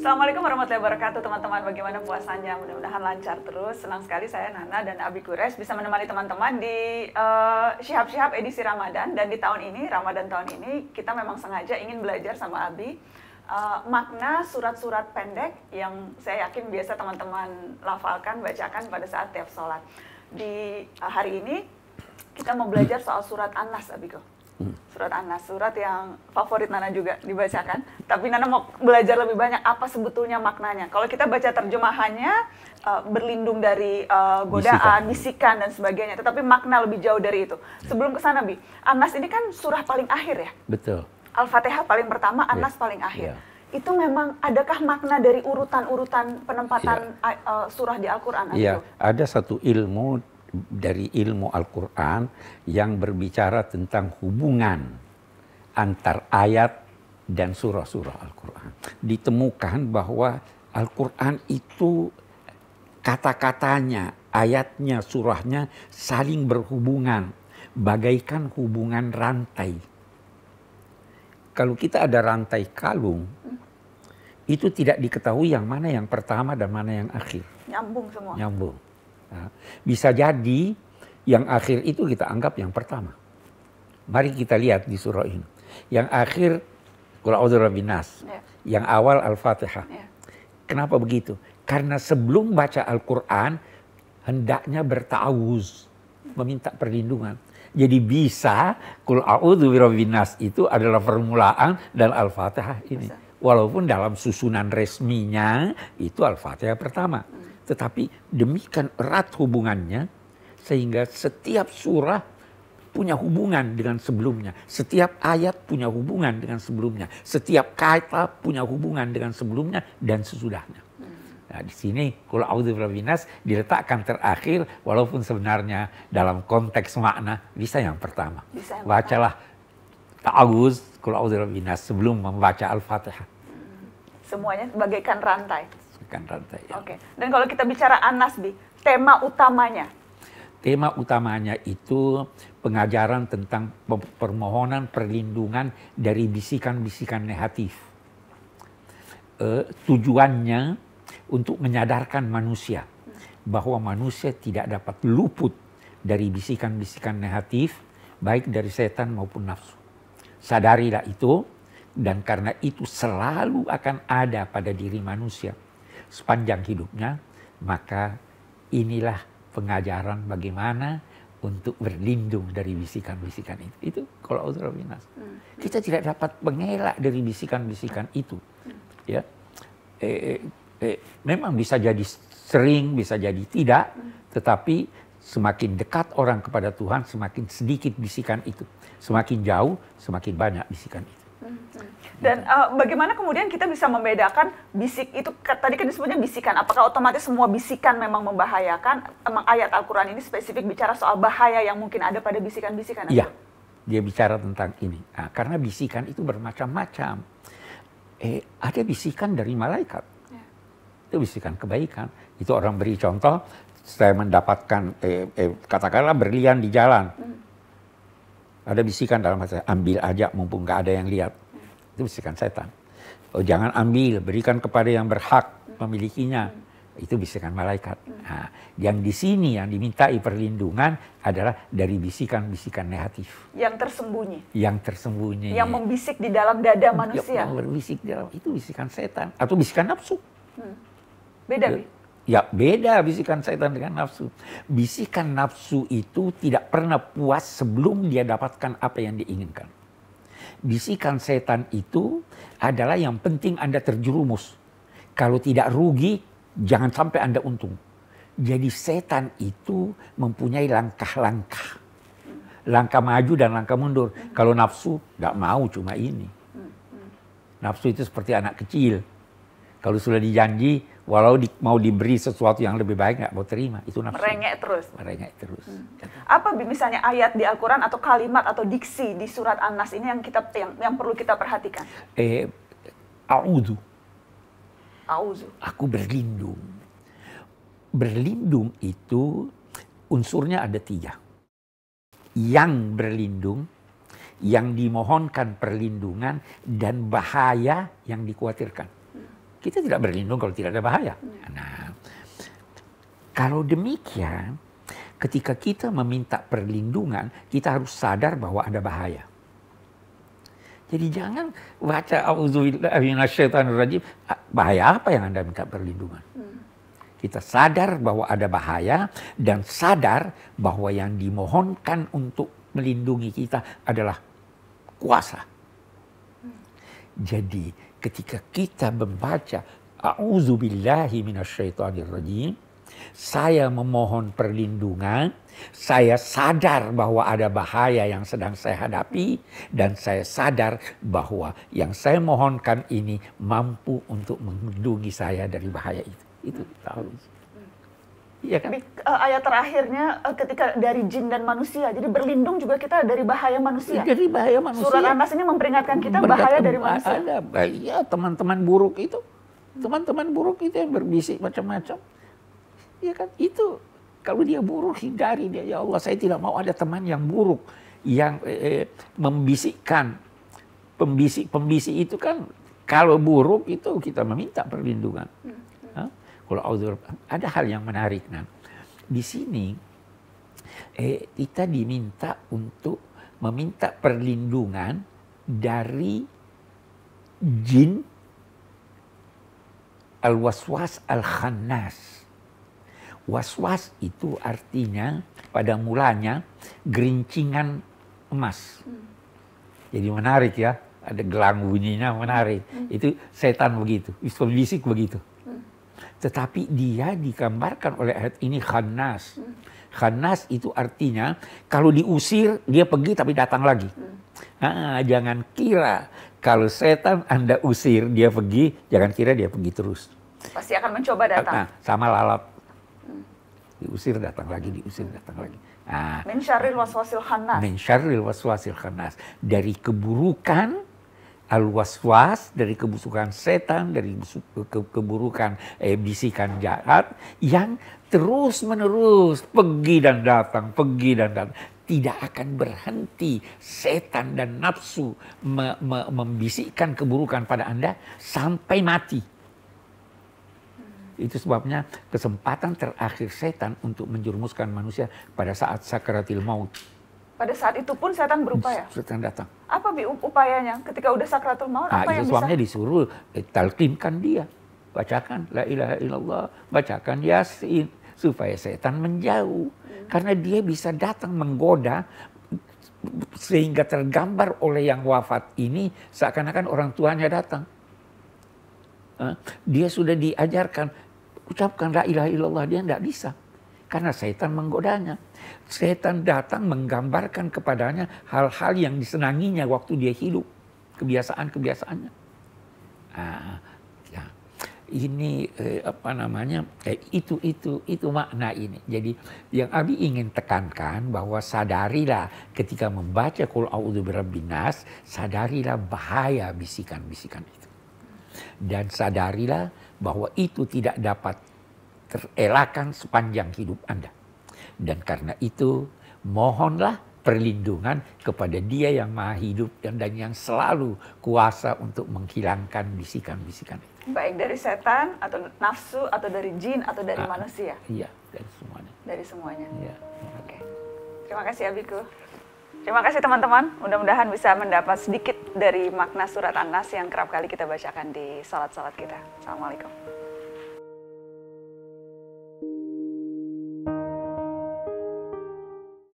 Assalamualaikum warahmatullahi wabarakatuh teman-teman. Bagaimana puasanya? Mudah-mudahan lancar terus. Senang sekali saya Nana dan Abi Kures bisa menemani teman-teman di uh, Syihab-Syihab edisi Ramadan dan di tahun ini, Ramadan tahun ini kita memang sengaja ingin belajar sama Abi uh, makna surat-surat pendek yang saya yakin biasa teman-teman lafalkan, bacakan pada saat tiap sholat. Di uh, hari ini kita mau belajar soal surat Anas Abi Abiko surat Anas, surat yang favorit Nana juga dibacakan. Tapi Nana mau belajar lebih banyak apa sebetulnya maknanya. Kalau kita baca terjemahannya uh, berlindung dari uh, godaan, bisikan. dan sebagainya, tetapi makna lebih jauh dari itu. Sebelum ke sana, Bi, Anas ini kan surah paling akhir ya? Betul. Al-Fatihah paling pertama, ya. Anas yeah. paling akhir. Yeah itu memang adakah makna dari urutan-urutan penempatan yeah. Ya. surah di Al-Quran? Iya, ada satu ilmu dari ilmu Al-Quran yang berbicara tentang hubungan antar ayat dan surah-surah Al-Quran. Ditemukan bahwa Al-Quran itu kata-katanya, ayatnya, surahnya saling berhubungan. Bagaikan hubungan rantai. Kalau kita ada rantai kalung, itu tidak diketahui yang mana yang pertama dan mana yang akhir. Nyambung semua. Nyambung Nah, bisa jadi yang akhir itu kita anggap yang pertama. Mari kita lihat di surah ini. Yang akhir Qur'an binas. Ya. Yang awal Al-Fatihah. Ya. Kenapa begitu? Karena sebelum baca Al-Qur'an hendaknya bertawuz, meminta perlindungan. Jadi bisa kul a'udhu birabbinas itu adalah permulaan dan Al-Fatihah ini. Walaupun dalam susunan resminya itu Al-Fatihah pertama. Hmm. Tetapi demikian erat hubungannya sehingga setiap surah punya hubungan dengan sebelumnya. Setiap ayat punya hubungan dengan sebelumnya. Setiap kata punya hubungan dengan sebelumnya dan sesudahnya. Nah, di sini kalau Audubarabinas diletakkan terakhir walaupun sebenarnya dalam konteks makna bisa yang pertama. Bisa Bacalah ta'awuz kalau Audubarabinas sebelum membaca Al-Fatihah. Semuanya bagaikan rantai rantai. Ya. Oke. Okay. Dan kalau kita bicara Anas, Bi, tema utamanya? Tema utamanya itu pengajaran tentang permohonan perlindungan dari bisikan-bisikan negatif. E, tujuannya untuk menyadarkan manusia bahwa manusia tidak dapat luput dari bisikan-bisikan negatif baik dari setan maupun nafsu. Sadarilah itu dan karena itu selalu akan ada pada diri manusia sepanjang hidupnya, maka inilah pengajaran bagaimana untuk berlindung dari bisikan-bisikan itu. Itu kalau Utrawinas. Hmm. Kita tidak dapat mengelak dari bisikan-bisikan itu. Hmm. Ya. Eh, eh, eh, memang bisa jadi sering, bisa jadi tidak, hmm. tetapi semakin dekat orang kepada Tuhan, semakin sedikit bisikan itu. Semakin jauh, semakin banyak bisikan itu. Gitu. Dan uh, bagaimana kemudian kita bisa membedakan bisik itu tadi kan disebutnya bisikan. Apakah otomatis semua bisikan memang membahayakan? Emang ayat Al-Qur'an ini spesifik bicara soal bahaya yang mungkin ada pada bisikan-bisikan? Iya. Dia bicara tentang ini. Nah, karena bisikan itu bermacam-macam. Eh, ada bisikan dari malaikat. Ya. Itu bisikan kebaikan. Itu orang beri contoh, saya mendapatkan eh, eh, katakanlah berlian di jalan. Hmm ada bisikan dalam hati ambil aja mumpung gak ada yang lihat. Itu bisikan setan. Oh jangan ambil, berikan kepada yang berhak memilikinya. Itu bisikan malaikat. Nah, yang di sini yang dimintai perlindungan adalah dari bisikan-bisikan negatif. Yang tersembunyi. Yang tersembunyi. Yang membisik di dalam dada manusia. Yang berbisik di dalam itu bisikan setan atau bisikan nafsu. Hmm. Beda, nih. Ya. Ya beda bisikan setan dengan nafsu. Bisikan nafsu itu tidak pernah puas sebelum dia dapatkan apa yang diinginkan. Bisikan setan itu adalah yang penting Anda terjerumus. Kalau tidak rugi, jangan sampai Anda untung. Jadi setan itu mempunyai langkah-langkah. Langkah maju dan langkah mundur. Kalau nafsu, nggak mau cuma ini. Nafsu itu seperti anak kecil. Kalau sudah dijanji, walau di, mau diberi sesuatu yang lebih baik nggak mau terima itu nafsu merengek terus merengek terus hmm. apa misalnya ayat di Al-Quran atau kalimat atau diksi di surat An-Nas ini yang kita yang, yang perlu kita perhatikan eh auzu auzu aku berlindung berlindung itu unsurnya ada tiga yang berlindung yang dimohonkan perlindungan dan bahaya yang dikhawatirkan kita tidak berlindung kalau tidak ada bahaya. Nah, kalau demikian, ketika kita meminta perlindungan, kita harus sadar bahwa ada bahaya. Jadi jangan baca rajim, ah, bahaya apa yang Anda minta perlindungan. Kita sadar bahwa ada bahaya dan sadar bahwa yang dimohonkan untuk melindungi kita adalah kuasa. Jadi ketika kita membaca A'udzubillahi minasyaitonirrajim, saya memohon perlindungan, saya sadar bahwa ada bahaya yang sedang saya hadapi, dan saya sadar bahwa yang saya mohonkan ini mampu untuk melindungi saya dari bahaya itu. Itu tahu. Iya kan? uh, ayat terakhirnya uh, ketika dari jin dan manusia. Jadi berlindung juga kita dari bahaya manusia. Dari bahaya manusia. Surat Anas ini memperingatkan kita bahaya dari manusia. Ada bahaya teman-teman buruk itu. Teman-teman buruk itu yang berbisik macam-macam. Iya kan? Itu kalau dia buruk hindari dia. Ya Allah, saya tidak mau ada teman yang buruk yang eh, eh membisikkan pembisik-pembisik itu kan kalau buruk itu kita meminta perlindungan. Hmm ada hal yang menarik. Nah, di sini eh, kita diminta untuk meminta perlindungan dari jin al-waswas al-khannas. Waswas itu artinya pada mulanya gerincingan emas. Hmm. Jadi menarik ya, ada gelang bunyinya menarik. Hmm. Itu setan begitu, bisik begitu. Tetapi dia digambarkan oleh ayat ini khanas. Khanas itu artinya kalau diusir dia pergi tapi datang lagi. Hmm. Ah, jangan kira kalau setan Anda usir dia pergi, jangan kira dia pergi terus. Pasti akan mencoba ah, datang. Nah, sama lalat. Hmm. Diusir datang lagi, diusir datang lagi. Nah, min syarril waswasil khanas. Min syarril waswasil khanas. Dari keburukan al-waswas dari kebusukan setan, dari keburukan eh, bisikan jahat yang terus-menerus pergi dan datang, pergi dan datang. Tidak akan berhenti setan dan nafsu me me membisikkan keburukan pada Anda sampai mati. Itu sebabnya kesempatan terakhir setan untuk menjurumuskan manusia pada saat sakaratil maut pada saat itu pun setan berupaya. Setan datang. Apa bi upayanya? Ketika udah sakratul maut nah, apa yang suaminya bisa? disuruh eh, dia. Bacakan la ilaha illallah, bacakan yasin supaya setan menjauh. Hmm. Karena dia bisa datang menggoda sehingga tergambar oleh yang wafat ini seakan-akan orang tuanya datang. Dia sudah diajarkan ucapkan la ilaha illallah dia tidak bisa karena setan menggodanya. Setan datang menggambarkan kepadanya hal-hal yang disenanginya waktu dia hidup, kebiasaan-kebiasaannya. Nah, ya. Ini eh, apa namanya? Eh, itu itu itu makna ini. Jadi yang Abi ingin tekankan bahwa sadarilah ketika membaca kul a'udzu birabbinas, sadarilah bahaya bisikan-bisikan itu. Dan sadarilah bahwa itu tidak dapat terelakkan sepanjang hidup Anda. Dan karena itu, mohonlah perlindungan kepada Dia yang Maha Hidup dan dan yang selalu kuasa untuk menghilangkan bisikan-bisikan itu. Baik dari setan atau nafsu atau dari jin atau dari ah, manusia. Iya, dari semuanya. Dari semuanya. Iya. Oke. Terima kasih Abiku. Terima kasih teman-teman. Mudah-mudahan bisa mendapat sedikit dari makna surat An-Nas yang kerap kali kita bacakan di salat-salat kita. Assalamualaikum.